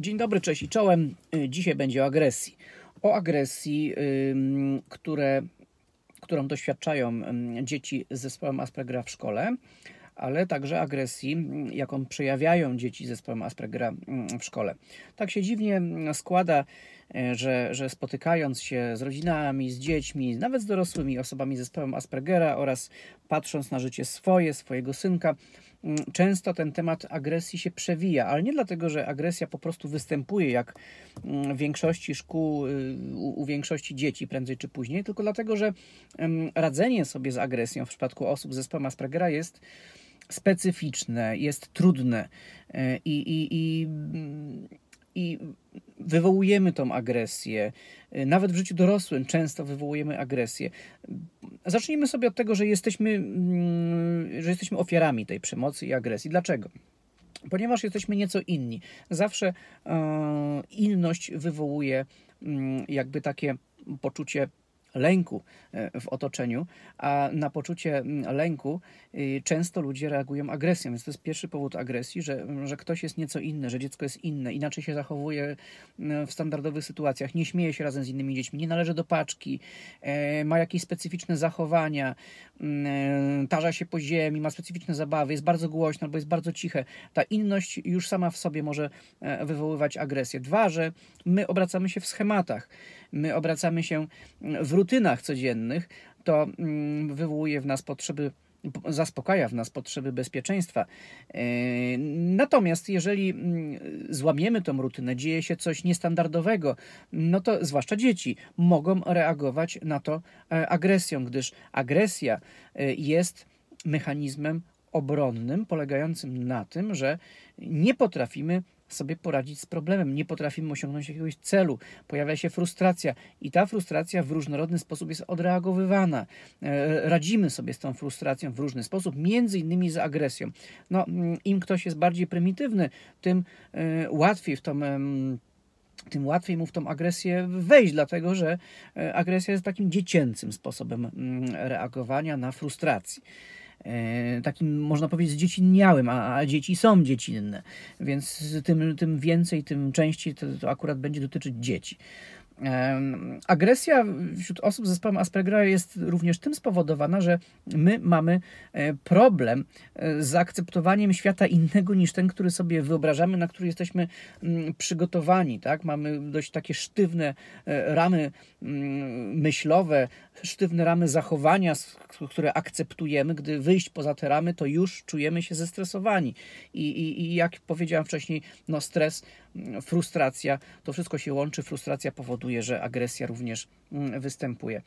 Dzień dobry, cześć i czołem. Y, Dzisiaj będzie o agresji. O agresji, które, którą doświadczają dzieci z zespołem Aspergera w szkole, ale także agresji, jaką przejawiają dzieci z zespołem Aspergera w szkole. Tak się dziwnie składa, y, że, że spotykając się z rodzinami, z dziećmi, nawet z dorosłymi osobami z zespołem Aspergera oraz patrząc na życie swoje, swojego synka, Mm, często ten temat agresji się przewija, ale nie dlatego, że agresja po prostu występuje jak mm, w większości szkół, y, u większości dzieci prędzej czy później, tylko dlatego, że radzenie sobie z agresją w przypadku osób z zespołem Aspergera jest specyficzne, jest trudne e, i, i, i mm, i wywołujemy tą agresję. Nawet w życiu dorosłym często wywołujemy agresję. Zacznijmy sobie od tego, że jesteśmy, mm, że jesteśmy ofiarami tej przemocy i agresji. Dlaczego? Ponieważ jesteśmy nieco inni. Zawsze e, inność wywołuje mm, jakby takie poczucie lęku e, w otoczeniu, a na poczucie mm, lęku y, często ludzie reagują agresją, więc to jest pierwszy powód agresji, że, mm, że ktoś jest nieco inny, że dziecko jest inne, inaczej się zachowuje mm, w standardowych sytuacjach, nie śmieje się razem z innymi dziećmi, nie należy do paczki, e, ma jakieś specyficzne zachowania, e, tarza się po ziemi, ma specyficzne zabawy, jest bardzo głośno albo jest bardzo ciche. Ta inność już sama w sobie może wywoływać agresję. Dwa, że my obracamy się w schematach my obracamy się mm, w rutynach codziennych, to mm, wywołuje w nas potrzeby zaspokaja w nas potrzeby bezpieczeństwa. E, natomiast jeżeli mm, złamiemy tą rutynę, dzieje się coś niestandardowego, no to zwłaszcza dzieci mogą reagować na to e, agresją, gdyż agresja e, jest mechanizmem obronnym polegającym na tym, że nie potrafimy sobie poradzić z problemem, nie potrafimy osiągnąć jakiegoś celu, pojawia się frustracja i ta frustracja w różnorodny sposób jest odreagowywana. E, radzimy sobie z tą frustracją w różny sposób, między innymi z agresją. No, mm, im ktoś jest bardziej prymitywny, tym e, łatwiej w tą tym łatwiej mu w tą agresję wejść, dlatego że e, agresja jest takim dziecięcym sposobem mm, reagowania na frustracji. E, takim, można powiedzieć, dziecinniałym, a, a, dzieci są dziecinne, więc tym, tym więcej, tym częściej to, to akurat będzie dotyczyć dzieci. Agresja wśród osób z zespołem Aspergera jest również tym spowodowana, że my mamy e, problem e, z akceptowaniem świata innego niż ten, który sobie wyobrażamy, na który jesteśmy mm, przygotowani. Tak? Mamy dość takie sztywne ramy mm, myślowe, sztywne ramy zachowania, które akceptujemy, gdy wyjść poza te ramy, to już czujemy się zestresowani. I, i, i jak powiedziałem wcześniej, no stres, mm, frustracja, to wszystko się łączy. Frustracja powoduje, że agresja również mm, występuje.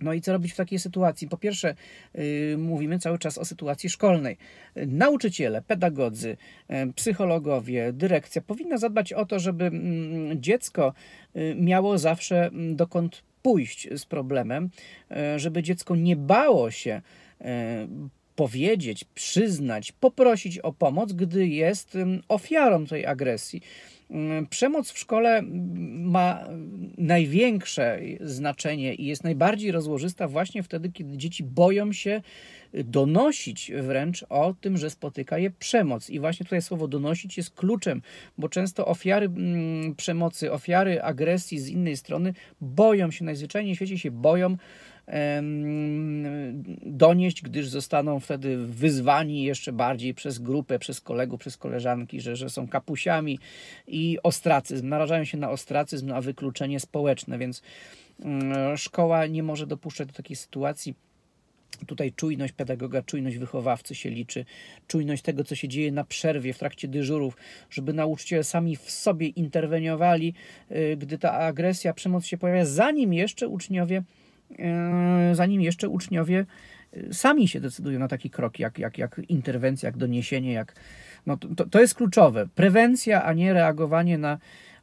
No i co robić w takiej sytuacji? Po pierwsze, yy, mówimy cały czas o sytuacji szkolnej. Nauczyciele, pedagodzy, yy, psychologowie, dyrekcja powinna zadbać o to, żeby yy, dziecko y, miało zawsze dokąd pójść z problemem, e, żeby dziecko nie bało się e, powiedzieć, przyznać, poprosić o pomoc, gdy jest ofiarą tej agresji. Mm, przemoc w szkole mm, ma największe znaczenie i jest najbardziej rozłożysta właśnie wtedy, kiedy dzieci boją się y, donosić wręcz o tym, że spotyka je przemoc. I właśnie tutaj słowo donosić jest kluczem, bo często ofiary mm, przemocy, ofiary agresji z innej strony boją się, najzwyczajniej w świecie się boją donieść, gdyż zostaną wtedy wyzwani jeszcze bardziej przez grupę, przez kolegów, przez koleżanki, że, że są kapusiami i ostracyzm. Narażają się na ostracyzm, na wykluczenie społeczne, więc szkoła nie może dopuszczać do takiej sytuacji. Tutaj czujność pedagoga, czujność wychowawcy się liczy, czujność tego, co się dzieje na przerwie, w trakcie dyżurów, żeby nauczyciele sami w sobie interweniowali, y, gdy ta agresja, przemoc się pojawia, zanim jeszcze uczniowie E, zanim jeszcze uczniowie e, sami się decydują na taki krok, jak, jak, jak interwencja, jak doniesienie, jak... No to, to jest kluczowe. Prewencja, a nie reagowanie na,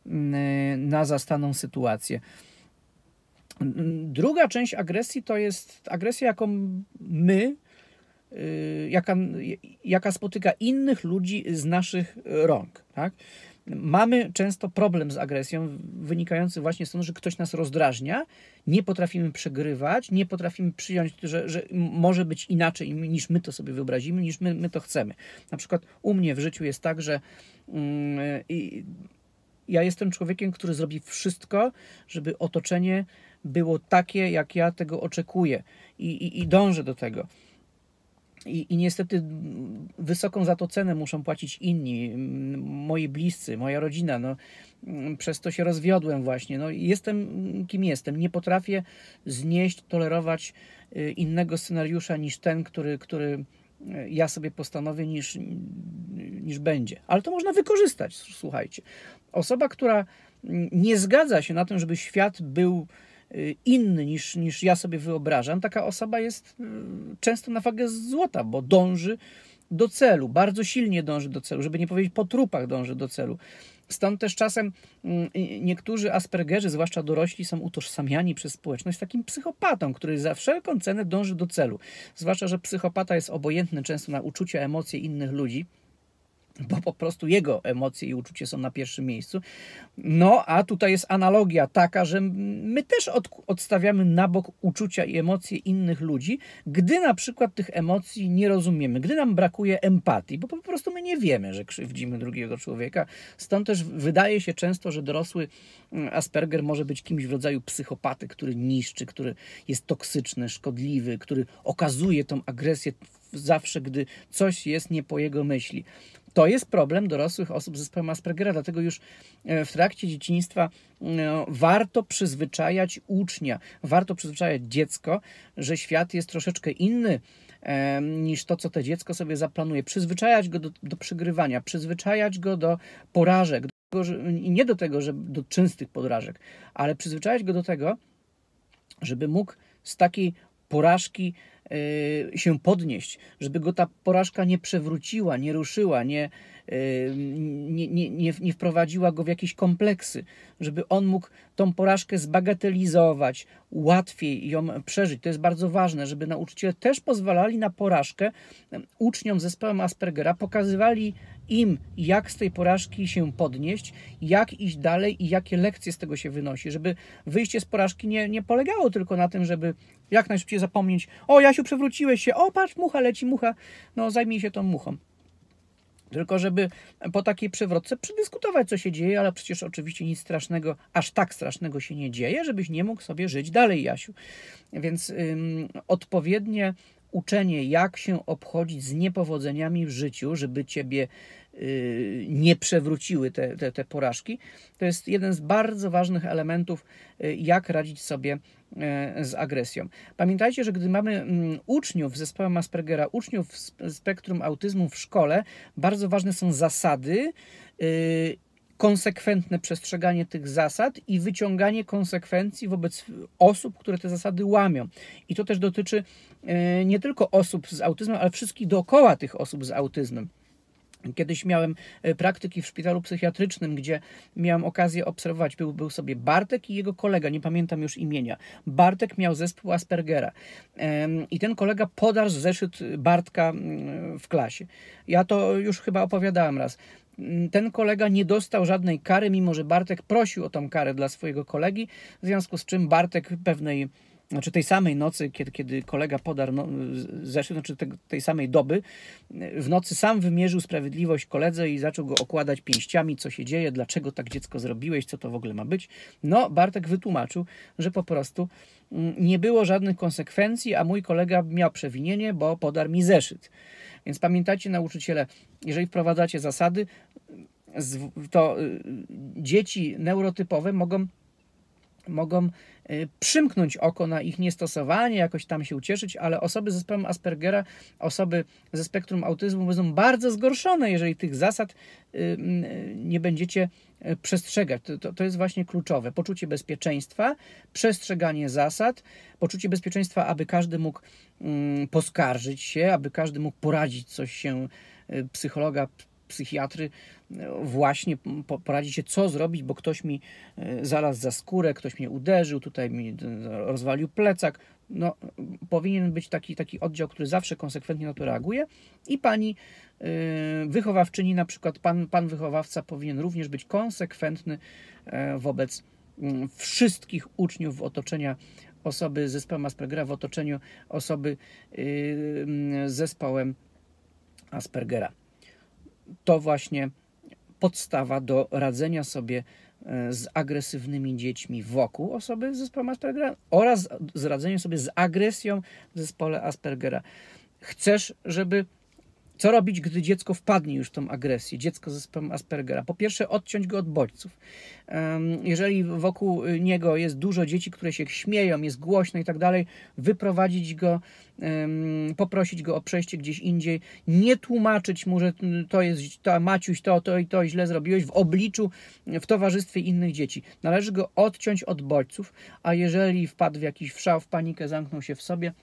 mm, e, na zastaną sytuację. Mm, druga część agresji to jest agresja, jaką my, jaka, jaka spotyka innych ludzi z naszych rąk. Tak? Mamy często problem z agresją wynikający właśnie z tego, że ktoś nas rozdrażnia, nie potrafimy przegrywać, nie potrafimy przyjąć, że, że może być inaczej niż my to sobie wyobrazimy, niż my, my to chcemy. Na przykład u mnie w życiu jest tak, że yy, ja jestem człowiekiem, który zrobi wszystko, żeby otoczenie było takie, jak ja tego oczekuję i, i, i dążę do tego. I, I, niestety mm, wysoką za to cenę muszą płacić inni, mm, moi bliscy, moja rodzina. No, mm, przez to się rozwiodłem właśnie. No, jestem kim jestem. Nie potrafię znieść, tolerować y, innego scenariusza niż ten, który, który y, ja sobie postanowię, niż, niż będzie. Ale to można wykorzystać, słuchajcie. Osoba, która nie zgadza się na tym, żeby świat był Y, inny niż, niż ja sobie wyobrażam, taka osoba jest y, często na wagę złota, bo dąży do celu, bardzo silnie dąży do celu, żeby nie powiedzieć po trupach dąży do celu. Stąd też czasem y, niektórzy aspergerzy, zwłaszcza dorośli, są utożsamiani przez społeczność takim psychopatą, który za wszelką cenę dąży do celu. Zwłaszcza, że psychopata jest obojętny często na uczucia, emocje innych ludzi bo po prostu jego emocje i uczucie są na pierwszym miejscu. No a tutaj jest analogia taka, że my też od, odstawiamy na bok uczucia i emocje innych ludzi, gdy na przykład tych emocji nie rozumiemy, gdy nam brakuje empatii, bo po prostu my nie wiemy, że krzywdzimy drugiego człowieka. Stąd też wydaje się często, że dorosły mm, Asperger może być kimś w rodzaju psychopaty, który niszczy, który jest toksyczny, szkodliwy, który okazuje tą agresję zawsze, gdy coś jest nie po jego myśli. To jest problem dorosłych osób z zespołem Aspergera, dlatego już e, w trakcie dzieciństwa e, warto przyzwyczajać ucznia, warto przyzwyczajać dziecko, że świat jest troszeczkę inny e, niż to, co to dziecko sobie zaplanuje. Przyzwyczajać go do, do przygrywania, przyzwyczajać go do porażek, i nie do tego, że do czystych podrażek, ale przyzwyczajać go do tego, żeby mógł z takiej porażki Y, się podnieść, żeby go ta porażka nie przewróciła, nie ruszyła, nie, y, nie, nie, nie, nie wprowadziła go w jakieś kompleksy, żeby on mógł tą porażkę zbagatelizować, łatwiej ją przeżyć. To jest bardzo ważne, żeby nauczyciele też pozwalali na porażkę uczniom zespołem Aspergera, pokazywali im, jak z tej porażki się podnieść, jak iść dalej i jakie lekcje z tego się wynosi, żeby wyjście z porażki nie, nie polegało tylko na tym, żeby jak najszybciej zapomnieć, o ja przewróciłeś się, o patrz, mucha leci, mucha, no zajmij się tą muchą. Tylko żeby po takiej przewrotce przedyskutować, co się dzieje, ale przecież oczywiście nic strasznego, aż tak strasznego się nie dzieje, żebyś nie mógł sobie żyć dalej, Jasiu. Więc ym, odpowiednie uczenie, jak się obchodzić z niepowodzeniami w życiu, żeby ciebie Y, nie przewróciły te, te, te porażki. To jest jeden z bardzo ważnych elementów, y, jak radzić sobie y, z agresją. Pamiętajcie, że gdy mamy mm, uczniów z zespołem Aspergera, uczniów z spektrum autyzmu w szkole, bardzo ważne są zasady, konsekwentne przestrzeganie tych zasad i wyciąganie konsekwencji wobec osób, które te zasady łamią. I to też dotyczy nie tylko osób z autyzmem, ale wszystkich dookoła tych osób z autyzmem. Kiedyś miałem e, praktyki w szpitalu psychiatrycznym, gdzie miałem okazję obserwować, był, był sobie Bartek i jego kolega, nie pamiętam już imienia. Bartek miał zespół Aspergera i ten kolega podarł zeszyt Bartka mm, w klasie. Ja to już chyba opowiadałem raz mm, ten kolega nie dostał żadnej kary, mimo że Bartek prosił o tą karę dla swojego kolegi, w związku z czym Bartek pewnej znaczy tej samej nocy, kiedy, kiedy kolega podarł no, zeszyt, znaczy te, tej samej doby, w nocy sam wymierzył sprawiedliwość koledze i zaczął go okładać pięściami, co się dzieje, dlaczego tak dziecko zrobiłeś, co to w ogóle ma być. No, Bartek wytłumaczył, że po prostu mm, nie było żadnych konsekwencji, a mój kolega miał przewinienie, bo podarł mi zeszyt. Więc pamiętajcie, nauczyciele, jeżeli wprowadzacie zasady, to y, dzieci neurotypowe mogą, mogą Y, przymknąć oko na ich niestosowanie, jakoś tam się ucieszyć, ale osoby ze zespołem Aspergera, osoby ze spektrum autyzmu będą bardzo zgorszone, jeżeli tych zasad y, y, nie będziecie przestrzegać. To, to jest właśnie kluczowe. Poczucie bezpieczeństwa, przestrzeganie zasad, poczucie bezpieczeństwa, aby każdy mógł mm, poskarżyć się, aby każdy mógł poradzić coś się psychologa, psychiatry e, właśnie poradzi się, co zrobić, bo ktoś mi e, zaraz za skórę, ktoś mnie uderzył, tutaj mi rozwalił plecak. No, powinien być taki, taki oddział, który zawsze konsekwentnie na to reaguje i pani e, wychowawczyni, na przykład pan, pan wychowawca powinien również być konsekwentny wobec mm, wszystkich uczniów w otoczenia osoby z zespołem Aspergera, w otoczeniu osoby y, mm, z zespołem Aspergera to właśnie podstawa do radzenia sobie e, z agresywnymi dziećmi wokół osoby z zespołem Aspergera oraz z radzeniem sobie z agresją w zespole Aspergera. Chcesz, żeby co robić, gdy dziecko wpadnie już w tą agresję, dziecko z zespołem Aspergera? Po pierwsze, odciąć go od bodźców. Jeżeli wokół niego jest dużo dzieci, które się śmieją, jest głośno i tak dalej, wyprowadzić go, poprosić go o przejście gdzieś indziej, nie tłumaczyć mu, że mm, to jest to Maciuś, to, to i to źle zrobiłeś w obliczu, w towarzystwie innych dzieci. Należy go odciąć od bodźców, a jeżeli wpadł w jakiś wszał, w panikę, zamknął się w sobie,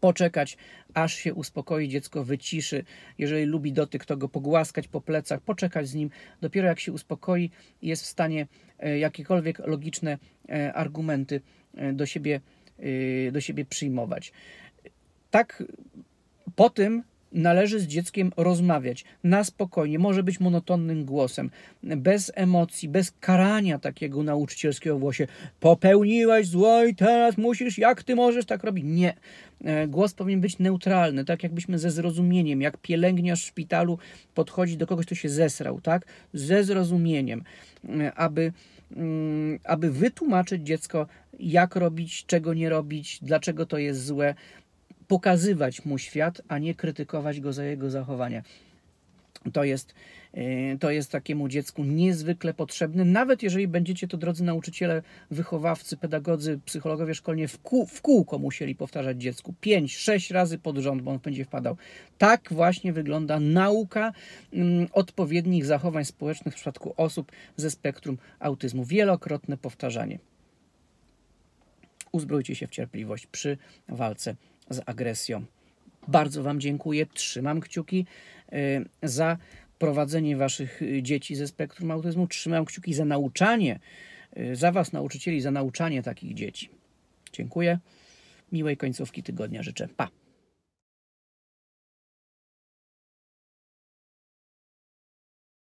poczekać, aż się uspokoi, dziecko wyciszy. Jeżeli lubi dotyk, to go pogłaskać po plecach, poczekać z nim. Dopiero jak się uspokoi, jest w stanie e, jakiekolwiek logiczne e, argumenty e, do siebie, do siebie przyjmować. Tak po tym należy z dzieckiem rozmawiać na spokojnie, może być monotonnym głosem, bez emocji, bez karania takiego nauczycielskiego głosie. Popełniłeś zło i teraz musisz, jak ty możesz tak robić? Nie. E, głos powinien być neutralny, tak jakbyśmy ze zrozumieniem, jak pielęgniarz w szpitalu podchodzi do kogoś, kto się zesrał, tak? Ze zrozumieniem, e, aby, mm, aby wytłumaczyć dziecko, jak robić, czego nie robić, dlaczego to jest złe pokazywać mu świat, a nie krytykować go za jego zachowania. To jest, y, to jest takiemu dziecku niezwykle potrzebne, nawet jeżeli będziecie to, drodzy nauczyciele, wychowawcy, pedagodzy, psychologowie szkolnie, w, w kółko musieli powtarzać dziecku pięć, sześć razy pod rząd, bo on będzie wpadał. Tak właśnie wygląda nauka mm, odpowiednich zachowań społecznych w przypadku osób ze spektrum autyzmu. Wielokrotne powtarzanie. Uzbrojcie się w cierpliwość przy walce z agresją. Bardzo Wam dziękuję, trzymam kciuki y, za prowadzenie Waszych y, dzieci ze spektrum autyzmu, trzymam kciuki za nauczanie, y, za Was nauczycieli, za nauczanie takich dzieci. Dziękuję, miłej końcówki tygodnia życzę. Pa!